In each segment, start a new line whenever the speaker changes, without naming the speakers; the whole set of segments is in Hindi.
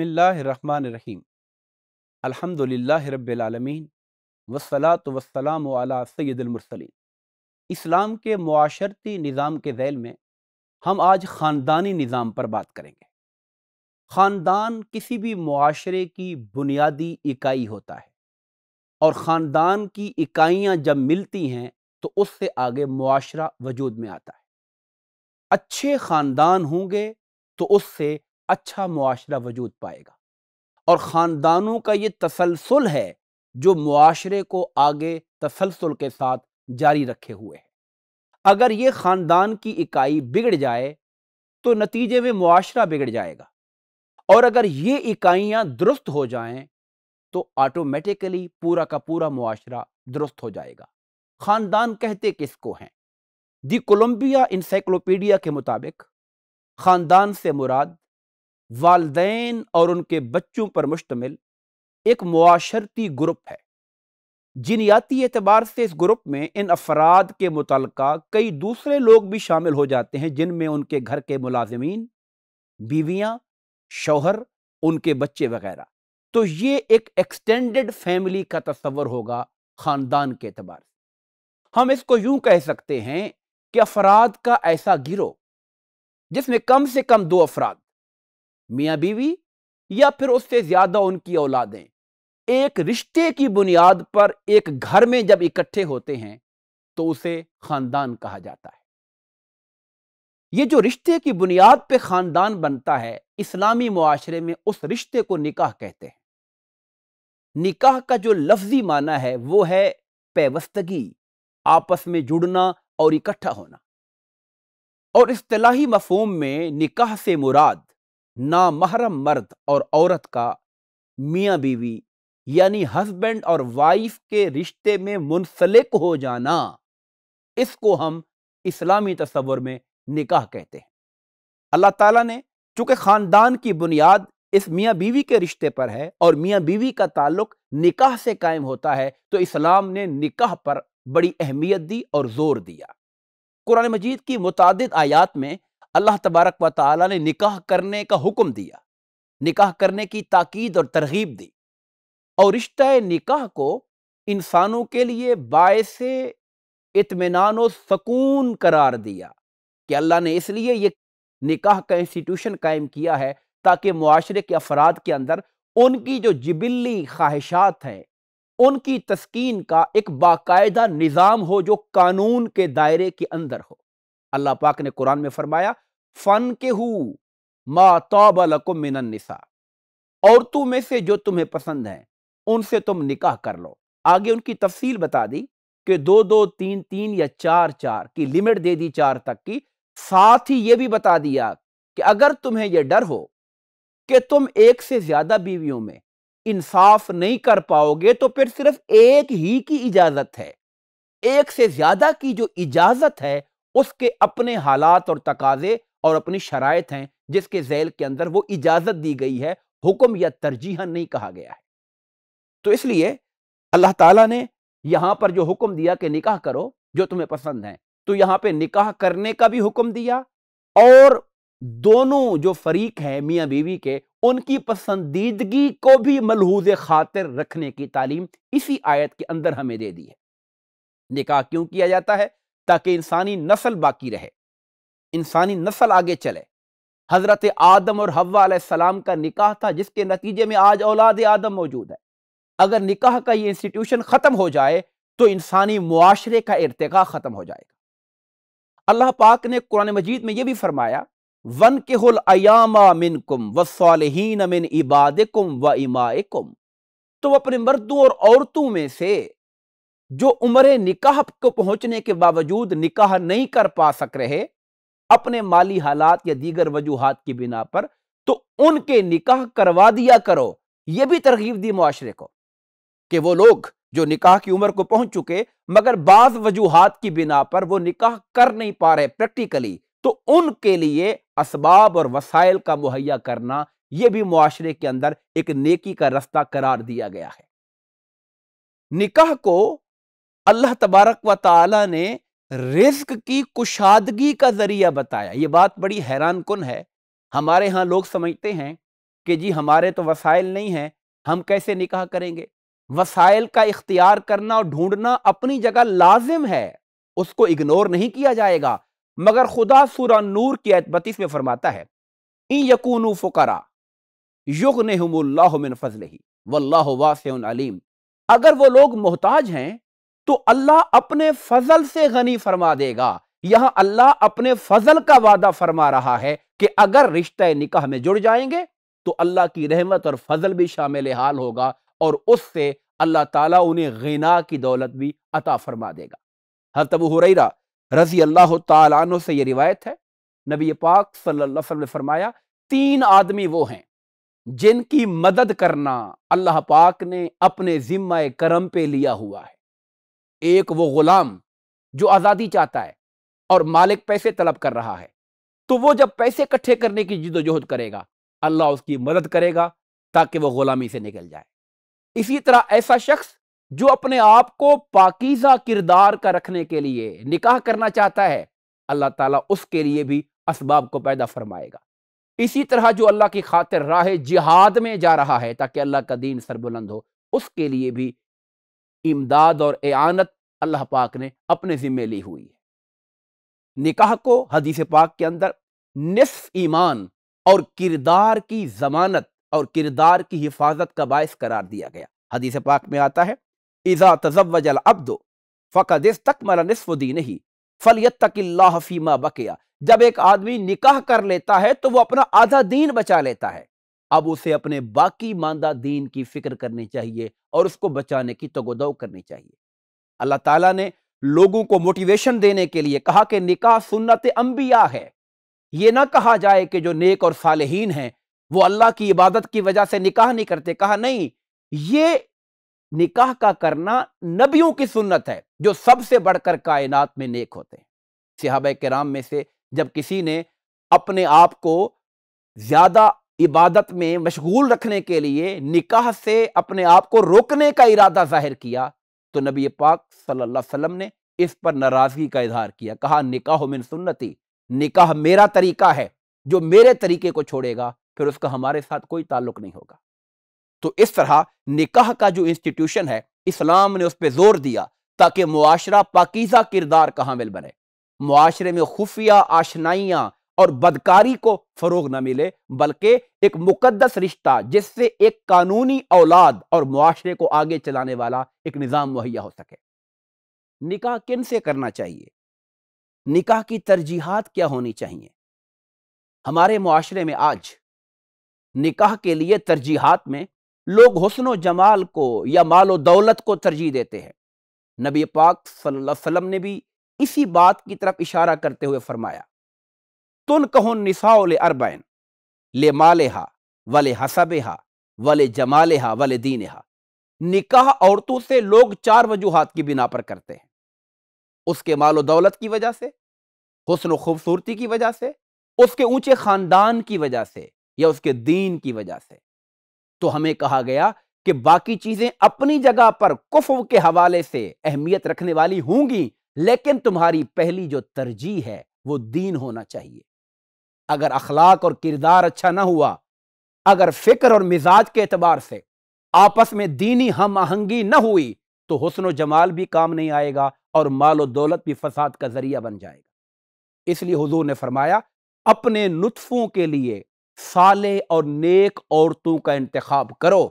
बसमीम् अलहमदिल्ला रबालमीन वसलात वसलाम अला सैदुलमरसलिन इस्लाम के माशरती निज़ाम के झैल में हम आज ख़ानदानी निज़ाम पर बात करेंगे ख़ानदान किसी भी माशरे की बुनियादी इकाई होता है और ख़ानदान की इकाइयाँ जब मिलती हैं तो उससे आगे मुआरा वजूद में आता है अच्छे ख़ानदान होंगे तो उससे अच्छा मुआरा वजूद पाएगा और ख़ानदानों का ये तसलसल है जो मुआरे को आगे तसलसल के साथ जारी रखे हुए है अगर ये ख़ानदान की इकाई बिगड़ जाए तो नतीजे में मुआरा बिगड़ जाएगा और अगर ये इकाइयाँ दुरुस्त हो जाएँ तो ऑटोमेटिकली पूरा का पूरा मुआरा दुरुस्त हो जाएगा ख़ानदान कहते किस को हैं दी कोलम्बिया इंसाइक्लोपीडिया के मुताबिक ख़ानदान से मुराद वालदेन और उनके बच्चों पर मुश्तमिल एक मुआशरती ग्रुप है जिनियाती एतबार से इस ग्रुप में इन अफराद के मुतल कई दूसरे लोग भी शामिल हो जाते हैं जिनमें उनके घर के मुलाजमीन बीवियाँ शौहर उनके बच्चे वगैरह तो ये एक एक्सटेंडेड फैमिली का तस्वर होगा ख़ानदान के अतबार से हम इसको यूं कह सकते हैं कि अफराद का ऐसा गिरोह जिसमें कम से कम दो अफराद मियाँ बीवी या फिर उससे ज्यादा उनकी औलादें एक रिश्ते की बुनियाद पर एक घर में जब इकट्ठे होते हैं तो उसे खानदान कहा जाता है ये जो रिश्ते की बुनियाद पे खानदान बनता है इस्लामी मुआशरे में उस रिश्ते को निकाह कहते हैं निकाह का जो लफ्जी माना है वो है पैवस्तगी आपस में जुड़ना और इकट्ठा होना और इस्तलाही मफहम में निकाह से मुराद नामहरम मर्द और औरत का मियाँ बीवी यानी हस्बैंड और वाइफ के रिश्ते में मुनसलिक हो जाना इसको हम इस्लामी तस्वर में निकाह कहते हैं अल्लाह ताला ने चूंकि ख़ानदान की बुनियाद इस मियाँ बीवी के रिश्ते पर है और मियाँ बीवी का ताल्लुक निकाह से कायम होता है तो इस्लाम ने निकाह पर बड़ी अहमियत दी और जोर दिया कुरान मजीद की मुतद आयात में अल्लाह तबारक व ताली ने निकाह करने का हुक्म दिया निकाह करने की ताकीद और तरगीब दी और रिश्ता निकाह को इंसानों के लिए बायस इतमान सकून करार दिया कि अल्लाह ने इसलिए ये निकाह का इंस्टीट्यूशन कायम किया है ताकि माशरे के अफराद के अंदर उनकी जो जबिली ख्वाहिशात हैं उनकी तस्कीन का एक बाकायदा निज़ाम हो जो कानून के दायरे के अंदर हो अल्लाह पाक ने कुरान में फरमाया फन के हु मिनन मिनन्निसा औरतों में से जो तुम्हें पसंद है उनसे तुम निकाह कर लो आगे उनकी तफसील बता दी कि दो दो तीन तीन या चार चार की लिमिट दे दी चार तक की साथ ही यह भी बता दिया कि अगर तुम्हें यह डर हो कि तुम एक से ज्यादा बीवियों में इंसाफ नहीं कर पाओगे तो फिर सिर्फ एक ही की इजाजत है एक से ज्यादा की जो इजाजत है उसके अपने हालात और तकाजे और अपनी शरात हैं जिसके जैल के अंदर वो इजाज़त दी गई है हुक्म या तरजीहन नहीं कहा गया है तो इसलिए अल्लाह ताला ने यहां पर जो हुक्म दिया कि निकाह करो जो तुम्हें पसंद है तो यहां पे निकाह करने का भी हुक्म दिया और दोनों जो फरीक हैं मियाँ बीवी के उनकी पसंदीदगी को भी मलहूज खातिर रखने की तालीम इसी आयत के अंदर हमें दे दी है निकाह क्यों किया जाता है ताकि इंसानी नस्ल बाकी रहे इंसानी नस्ल आगे चले हज़रत आदम और हवा सलाम का निकाह था जिसके नतीजे में आज औलाद आदम मौजूद है अगर निकाह का ये इंस्टीट्यूशन ख़त्म हो जाए तो इंसानी मुआरे का इरतका ख़त्म हो जाएगा अल्लाह पाक ने कुरान मजीद में यह भी फरमाया वन के हल अयामा मिन कुम व मिन इबाद कुम व इमाए कुम तो अपने मर्दों और औरतों में से जो उम्र निकाह को पहुंचने के बावजूद निकाह नहीं कर पा सक रहे अपने माली हालात या दीगर वजूहत की बिना पर तो उनके निकाह करवा दिया करो यह भी तरकीब दी मुआरे को कि वो लोग जो निकाह की उम्र को पहुंच चुके मगर बाज वजूहत की बिना पर वो निकाह कर नहीं पा रहे प्रैक्टिकली तो उनके लिए इसबाब और वसाइल का मुहैया करना यह भी मुआरे के अंदर एक नेकी का रास्ता करार दिया गया है निकाह को अल्लाह तबारक व ताला ने रिस्क की कुशादगी का जरिया बताया ये बात बड़ी हैरान कन है हमारे यहाँ लोग समझते हैं कि जी हमारे तो वसाइल नहीं हैं हम कैसे निकाह करेंगे वसाइल का इख्तियार करना और ढूंढना अपनी जगह लाजिम है उसको इग्नोर नहीं किया जाएगा मगर खुदा सूरा नूर की आयत में फरमाता है इन यकून फ़ुकरा युग ने फजल ही वल्ला वासम अगर वो लोग मोहताज हैं तो अल्लाह अपने फजल से गनी फरमा देगा यहां अल्लाह अपने फजल का वादा फरमा रहा है कि अगर रिश्ते निकाह में जुड़ जाएंगे तो अल्लाह की रहमत और फजल भी शामिल हाल होगा और उससे अल्लाह ताला उन्हें गिना की दौलत भी अता फरमा देगा हजरत हो रही रजी अल्लाह तु से यह रिवायत है नबी पाक सल्लाम ने फरमाया तीन आदमी वो हैं जिनकी मदद करना अल्लाह पाक ने अपने ज़िम्मा करम पे लिया हुआ है एक वो गुलाम जो आज़ादी चाहता है और मालिक पैसे तलब कर रहा है तो वो जब पैसे इकट्ठे करने की जिदोजहद करेगा अल्लाह उसकी मदद करेगा ताकि वो गुलामी से निकल जाए इसी तरह ऐसा शख्स जो अपने आप को पाकिजा किरदार का रखने के लिए निकाह करना चाहता है अल्लाह ताला उसके लिए भी इसबाब को पैदा फरमाएगा इसी तरह जो अल्लाह की खातिर राह जिहाद में जा रहा है ताकि अल्लाह का दीन सरबुलंद हो उसके लिए भी इमदाद और एआनत अल्लाह पाक ने अपने ज़िम्मे ली हुई है निकाह को हदीस पाक के अंदर निसफ ईमान और किरदार की जमानत और किरदार की हिफाजत का बायस करार दिया गया हदीस पाक में आता है इज़ा तजवजल अब्दो फ़कदिस तक मरा नसफ दी नहीं फलियत तक फ़ीमा बकिया जब एक आदमी निकाह कर लेता है तो वो अपना आधा दीन बचा लेता है अब उसे अपने बाकी मानदा दीन की फिक्र करनी चाहिए और उसको बचाने की तगोदव करनी चाहिए अल्लाह ताला ने लोगों को मोटिवेशन देने के लिए कहा कि निकाह सुन्नत अम्बिया है ये ना कहा जाए कि जो नेक और सालहीन हैं वो अल्लाह की इबादत की वजह से निकाह नहीं करते कहा नहीं ये निकाह का करना नबियों की सुन्नत है जो सबसे बढ़कर कायनात में नेक होते हैं सिहाब कराम में से जब किसी ने अपने आप को ज्यादा इबादत में मशगूल रखने के लिए निकाह से अपने आप को रोकने का इरादा जाहिर किया तो नबी पाक सल्लल्लाहु अलैहि वसल्लम ने इस पर नाराज़गी का इजहार किया कहा निकाह मिन सुन्नति निकाह मेरा तरीका है जो मेरे तरीके को छोड़ेगा फिर उसका हमारे साथ कोई ताल्लुक नहीं होगा तो इस तरह निकाह का जो इंस्टीट्यूशन है इस्लाम ने उस पर जोर दिया ताकि मुआशरा पाकिजा किरदार कहा मिल बने मुआशरे में खुफिया आशनाइयां और बदकारी को फरोग न मिले बल्कि एक मुकदस रिश्ता जिससे एक कानूनी औलाद और मुआरे को आगे चलाने वाला एक निज़ाम मुहैया हो सके निकाह किन से करना चाहिए निकाह की तरजीहत क्या होनी चाहिए हमारे मुआरे में आज निकाह के लिए तरजीहत में लोग हसन जमाल को या मालो दौलत को तरजीह देते हैं नबी पाक सल्लल्लाहु अलैहि वसल्लम ने भी इसी बात की तरफ इशारा करते हुए फरमाया तुन कहो ले अरबैन ले मालेहा वले हसबेहा वले जमालेहा वले दीनहा निकाह औरतों से लोग चार वजूहत की बिना पर करते हैं उसके मालो दौलत की वजह से हसन खूबसूरती की वजह से उसके ऊंचे खानदान की वजह से या उसके दीन की वजह से तो हमें कहा गया कि बाकी चीजें अपनी जगह पर कुफ के हवाले से अहमियत रखने वाली होंगी लेकिन तुम्हारी पहली जो तरजीह है वो दीन होना चाहिए अगर अखलाक और किरदार अच्छा ना हुआ अगर फ़िक्र और मिजाज के अतबार से आपस में दीनी हम आहंगी ना हुई तो हसन जमाल भी काम नहीं आएगा और माल और दौलत भी फसाद का ज़रिया बन जाएगा इसलिए हजूर ने फरमाया अपने नुतफ़ों के लिए साले और नेक औरतों का इंतखब करो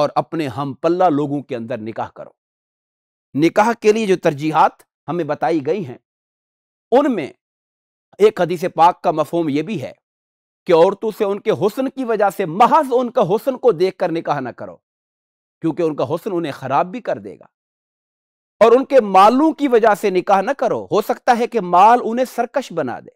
और अपने हम पल्ला लोगों के अंदर निकाह करो निकाह के लिए जो तरजीहत हमें बताई गई हैं उनमें एक हदीस पाक का मफहम यह भी है कि औरतों से उनके हुसन की वजह से महज उनका हुसन को देख कर निकाह ना करो क्योंकि उनका हुसन उन्हें खराब भी कर देगा और उनके मालों की वजह से निकाह ना करो हो सकता है कि माल उन्हें सरकश बना दे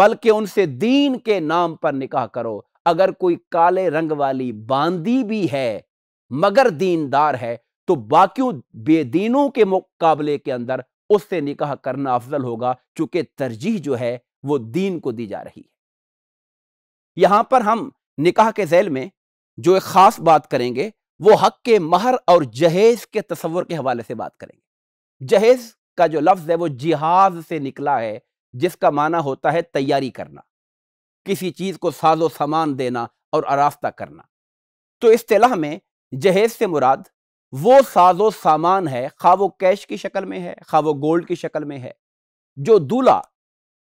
बल्कि उनसे दीन के नाम पर निकाह करो अगर कोई काले रंग वाली बांदी भी है मगर दीनदार है तो बाकियों बेदीनों के मुकाबले के अंदर उससे निकाह करना अफजल होगा चूंकि तरजीह जो है वो दीन को दी जा रही है यहां पर हम निकाह के जैल में जो एक खास बात करेंगे वो हक के महर और जहेज के तस्वर के हवाले से बात करेंगे जहेज का जो लफ्ज़ है वो जिहाज से निकला है जिसका माना होता है तैयारी करना किसी चीज़ को साजो सामान देना और आरास्ता करना तो इस तलाह में जहेज से मुराद वो साजो सामान है खा वो कैश की शक्ल में है खा वो गोल्ड की शक्ल में है जो दूल्हा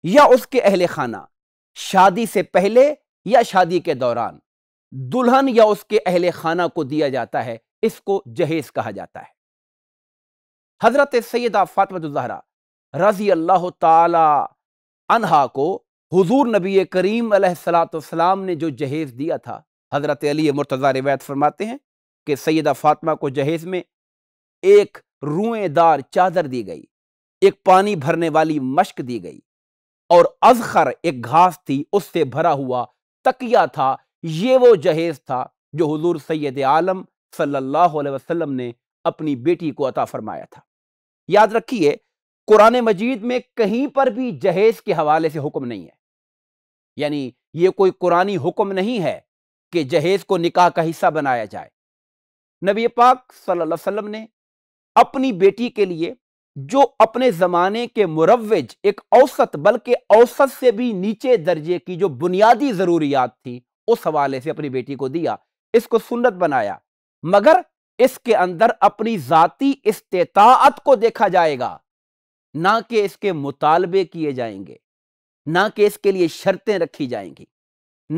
या उसके अहल खाना शादी से पहले या शादी के दौरान दुल्हन या उसके अहल खाना को दिया जाता है इसको जहेज कहा जाता है हजरत सैदा फातमतरा रजी अल्लाह तहा को हजूर नबी करीम सलाम ने जो जहेज दिया था हजरत अली मुर्तज़ा रिवायत फरमाते हैं कि सैदा फातमा को जहेज में एक रुएदार चादर दी गई एक पानी भरने वाली मश्क दी गई और अजखर एक घास थी उससे भरा हुआ तकिया था ये वो जहेज था जो हजूर सैद आलम सल्लल्लाहु अलैहि वसल्लम ने अपनी बेटी को अता फरमाया था याद रखिए कुरान मजीद में कहीं पर भी जहेज के हवाले से हुक्म नहीं है यानी यह कोई कुरानी हुक्म नहीं है कि जहेज को निकाह का हिस्सा बनाया जाए नबी पाक सल्लल्लाहु अलैहि वसल्लम ने अपनी बेटी के लिए जो अपने ज़माने के मुरवज एक औसत बल्कि औसत से भी नीचे दर्जे की जो बुनियादी ज़रूरियात थी उस हवाले से अपनी बेटी को दिया इसको सुन्नत बनाया मगर इसके अंदर अपनी ज़ाती इस्तात को देखा जाएगा ना कि इसके मुतालबे किए जाएंगे ना कि इसके लिए शर्तें रखी जाएंगी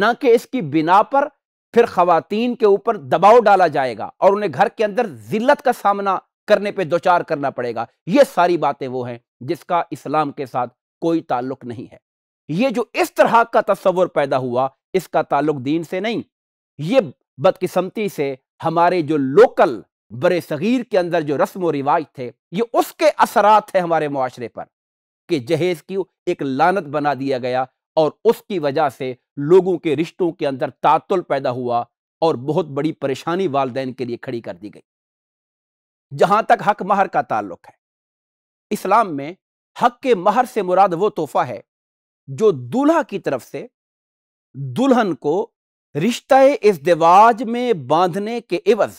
ना कि इसकी बिना पर फिर खातन के ऊपर दबाव डाला जाएगा और उन्हें घर के अंदर जिल्लत का सामना करने पर दो चार करना पड़ेगा ये सारी बातें वो हैं जिसका इस्लाम के साथ कोई ताल्लुक नहीं है ये जो इस तरह का तस्वुर पैदा हुआ इसका ताल्लुक दीन से नहीं ये बदकिस्मती से हमारे जो लोकल बर सग़ीर के अंदर जो रस्म व रिवाज थे ये उसके असरात है हमारे माशरे पर कि जहेज की एक लानत बना दिया गया और उसकी वजह से लोगों के रिश्तों के अंदर तातुल पैदा हुआ और बहुत बड़ी परेशानी वालदेन के लिए खड़ी कर दी गई जहां तक हक महर का ताल्लुक है इस्लाम में हक के महर से मुराद वो तोहफा है जो दूल्हा की तरफ से दुल्हन को रिश्ता दिवाज में बांधने के इवज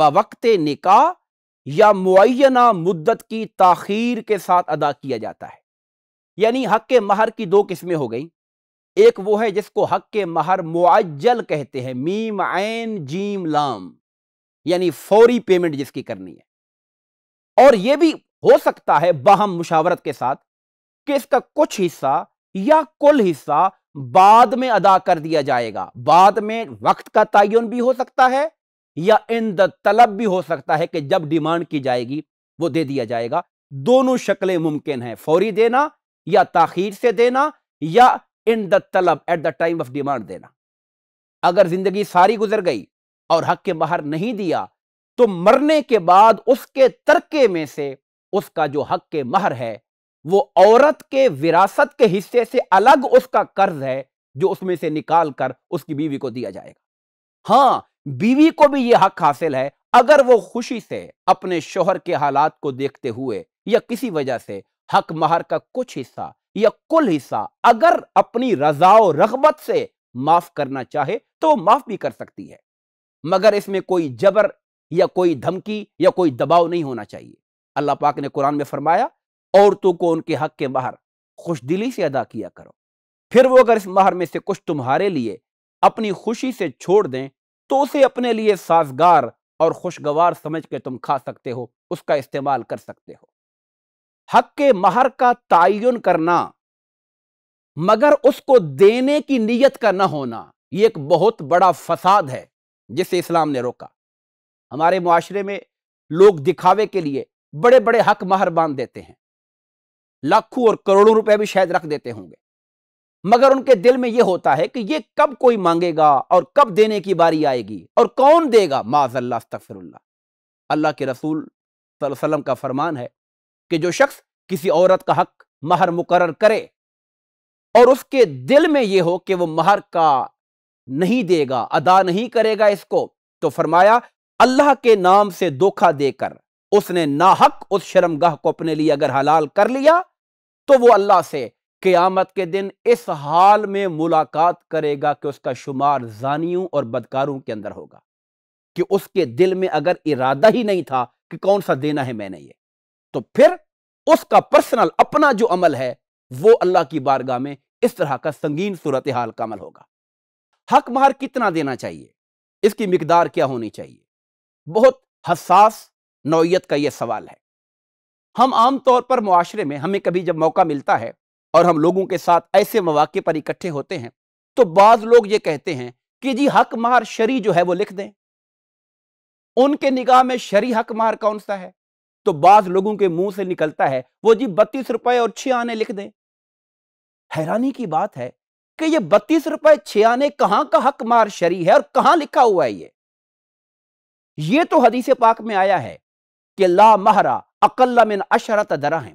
बवक्त निका या मुना मुद्दत की ताखीर के साथ अदा किया जाता है यानी हक के महर की दो किस्में हो गई एक वो है जिसको हक के महर मुआजल कहते हैं मीम आन जीम लाम यानी फौरी पेमेंट जिसकी करनी है और यह भी हो सकता है बाहम मुशावरत के साथ कि इसका कुछ हिस्सा या कुल हिस्सा बाद में अदा कर दिया जाएगा बाद में वक्त का तयन भी हो सकता है या इन द तलब भी हो सकता है कि जब डिमांड की जाएगी वो दे दिया जाएगा दोनों शक्लें मुमकिन है फौरी देना या ताखीर से देना या इन द तलब at the time of demand देना अगर जिंदगी सारी गुजर गई और हक के बाहर नहीं दिया तो मरने के बाद उसके तरके में से उसका जो हक के महर है वो औरत के विरासत के हिस्से से अलग उसका कर्ज है जो उसमें से निकाल कर उसकी बीवी को दिया जाएगा हाँ बीवी को भी यह हक हासिल है अगर वो खुशी से अपने शोहर के हालात को देखते हुए या किसी वजह से हक महर का कुछ हिस्सा या कुल हिस्सा अगर अपनी रजाओ रगबत से माफ करना चाहे तो माफ भी कर सकती है मगर इसमें कोई जबर या कोई धमकी या कोई दबाव नहीं होना चाहिए अल्लाह पाक ने कुरान में फरमाया औरतों को उनके हक के बाहर खुश दिली से अदा किया करो फिर वो अगर इस माहर में से कुछ तुम्हारे लिए अपनी खुशी से छोड़ दें तो उसे अपने लिए साजगार और खुशगवार समझ के तुम खा सकते हो उसका इस्तेमाल कर सकते हो हक के महर का तयन करना मगर उसको देने की नीयत का न होना ये एक बहुत बड़ा फसाद है जिसे इस्लाम ने रोका हमारे माशरे में लोग दिखावे के लिए बड़े बड़े हक महर बांध देते हैं लाखों और करोड़ों रुपए भी शायद रख देते होंगे मगर उनके दिल में यह होता है कि ये कब कोई मांगेगा और कब देने की बारी आएगी और कौन देगा माजल्ला अल्लाह के रसूल वसलम का फरमान है कि जो शख्स किसी औरत का हक महर मुकर करे और उसके दिल में यह हो कि वह महर का नहीं देगा अदा नहीं करेगा इसको तो फरमाया अल्लाह के नाम से धोखा देकर उसने नाहक उस शर्मगाह को अपने लिए अगर हलाल कर लिया तो वो अल्लाह से क्यामत के दिन इस हाल में मुलाकात करेगा कि उसका शुमार जानियों और बदकारों के अंदर होगा कि उसके दिल में अगर इरादा ही नहीं था कि कौन सा देना है मैंने ये तो फिर उसका पर्सनल अपना जो अमल है वो अल्लाह की बारगाह में इस तरह का संगीन सूरत हाल का अमल होगा हक महार कितना देना चाहिए इसकी मकदार क्या होनी चाहिए बहुत हसास नौयत का यह सवाल है हम आम तौर पर मुआरे में हमें कभी जब मौका मिलता है और हम लोगों के साथ ऐसे मौाक़े पर इकट्ठे होते हैं तो बाज़ लोग ये कहते हैं कि जी हक मार शरी जो है वो लिख दें उनके निगाह में शरी हक मार कौन सा है तो बाज लोगों के मुंह से निकलता है वो जी बत्तीस रुपए और छह आने लिख दें हैरानी की बात है कि ये बत्तीस रुपए छह आने कहां का हक मार शरी है और कहां लिखा हुआ है ये ये तो हदीस पाक में आया है कि ला महरा अकल्ला मिन अशरत है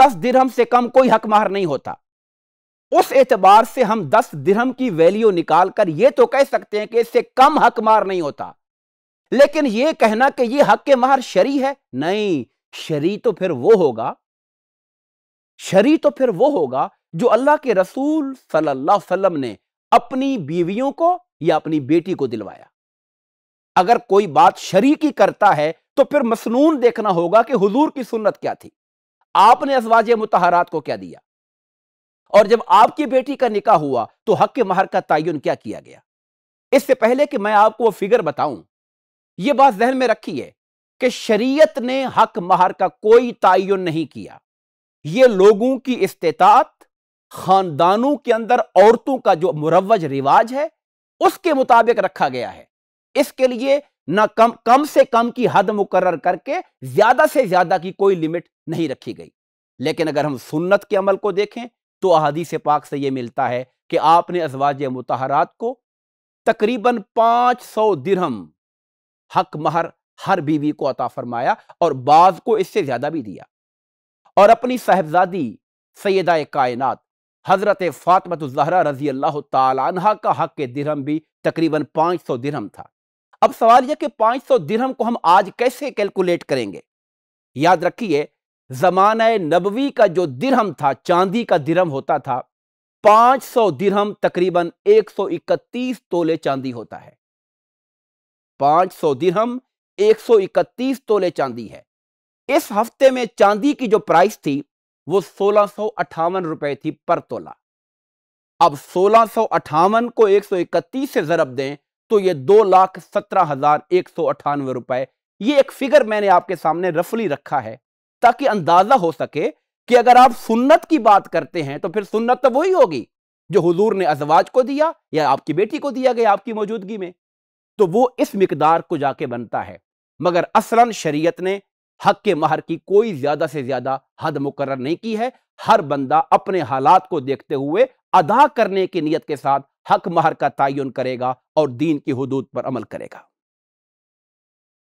दस दिरहम से कम कोई हक मार नहीं होता उस एतबार से हम दस दिरहम की वैल्यू निकालकर यह तो कह सकते हैं कि इससे कम हक मार नहीं होता लेकिन यह कहना कि यह हक के महर शरी है नहीं शरी तो फिर वो होगा शरी तो फिर वो होगा जो अल्लाह के रसूल सल्लल्लाहु अलैहि वसल्लम ने अपनी बीवियों को या अपनी बेटी को दिलवाया अगर कोई बात शरी की करता है तो फिर मसनून देखना होगा कि हुजूर की सुन्नत क्या थी आपने अजवाज मुतहरात को क्या दिया और जब आपकी बेटी का निकाह हुआ तो हक के महर का तयन क्या किया गया इससे पहले कि मैं आपको वो फिगर बताऊं ये बात जहन में रखी है कि शरीयत ने हक महर का कोई तयन नहीं किया ये लोगों की इस्तात खानदानों के अंदर औरतों का जो मुरवज रिवाज है उसके मुताबिक रखा गया है इसके लिए ना कम कम से कम की हद मुकर करके ज्यादा से ज्यादा की कोई लिमिट नहीं रखी गई लेकिन अगर हम सुन्नत के अमल को देखें तो अहदी से पाक से यह मिलता है कि आपने अजवाज मुतहरात को तकरीबन पांच सौ दिरहम हक महर हर बीवी को अता फरमाया और बाज को इससे ज्यादा भी दिया और अपनी साहबजादी सैदा कायनात हजरत फातमत जहरा रजी अल्लाह तहा का हक के दिरहम भी तकरीबन पांच सौ दिरहम था अब सवाल यह कि पांच सौ दिरहम को हम आज कैसे कैलकुलेट करेंगे याद रखिए जमाना नबवी का जो दिरहम था चांदी का दिरहम होता था पांच सौ दिरहम तकरीबन एक सौ इकतीस तोले चांदी होता है पाँच सौ दिरहम एक सौ इकतीस तोले चांदी है इस हफ्ते में चांदी की जो प्राइस थी वो सोलह सौ अठावन रुपए थी पर तोला अब सोलह सौ अठावन को एक सौ इकतीस से जरब दें तो ये दो लाख सत्रह हजार एक सौ अठानवे रुपए ये एक फिगर मैंने आपके सामने रफली रखा है ताकि अंदाजा हो सके कि अगर आप सुन्नत की बात करते हैं तो फिर सुन्नत तो वही होगी जो हुजूर ने अजवाज को दिया या आपकी बेटी को दिया गया आपकी मौजूदगी में तो वो इस मकदार को जाके बनता है मगर असलन शरीयत ने हक के महर की कोई ज्यादा से ज्यादा हद मुकर नहीं की है हर बंदा अपने हालात को देखते हुए अदा करने की नीयत के साथ हक महर का तयन करेगा और दीन की हदूद पर अमल करेगा